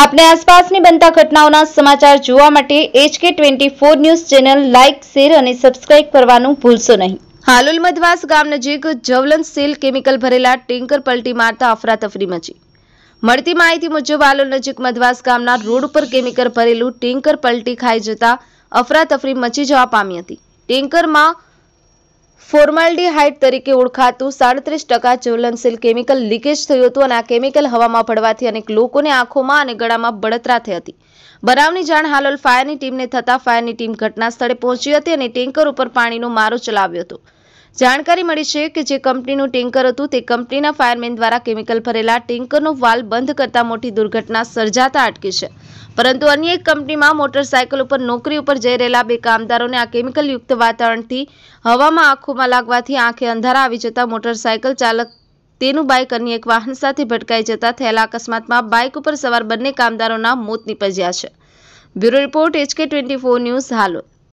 આપને આસપાસની બનતા ઘટનાઓના સમાચાર જોવા માટે HK twenty four news channel like share અને સબસ્ક્રાઇબ કરવાનું ભૂલશો નહીં હાલોલ મધવાસ ગામ નજીક જવલન સેલ કેમિકલ ભરેલા ટેન્કર પલટી મારતા અફરાતફરી મચી મળતી માહિતી મુજબ હાલોલ નજીક મધવાસ ગામના રોડ ઉપર કેમિકલ ભરેલું ટેન્કર પલટી ખાઈ જતા અફરાતફરી મચી જવા પામી હતી ટેન્કરમાં ફોર્માલ્ડીહાઇડ તરીકે ઓળખાતું સાડત્રીસ ટકા જ્વલનશીલ કેમિકલ લીકેજ થયું હતું અને આ કેમિકલ હવામાં ભળવાથી અનેક લોકોને આંખોમાં અને ગળામાં બળતરા થઈ હતી બનાવની જાણ હાલોલ ફાયરની ટીમને થતાં ફાયરની ટીમ ઘટના સ્થળે પહોંચી હતી અને ટેન્કર ઉપર પાણીનો મારો ચલાવ્યો હતો જાણકારી મળી છે કે જે કંપનીનું ટેન્કર હતું તે કંપનીના ફાયરમેન દ્વારા કેમિકલ ભરેલા ટેન્કરનો વાલ બંધ કરતા મોટી દુર્ઘટના સર્જાતા અટકી છે પરંતુ અન્ય એક કંપનીમાં મોટરસાયકલ ઉપર નોકરી ઉપર જઈ રહેલા બે કામદારોને આ કેમિકલયુક્ત વાતાવરણથી હવામાં આંખોમાં લાગવાથી આંખે અંધારા આવી જતાં મોટરસાયકલ ચાલક તેનું બાઇક અન્ય એક વાહન સાથે ભટકાઈ જતા થયેલા અકસ્માતમાં બાઇક ઉપર સવાર બંને કામદારોના મોત નીપજ્યા છે bureau report HK twenty four news Halol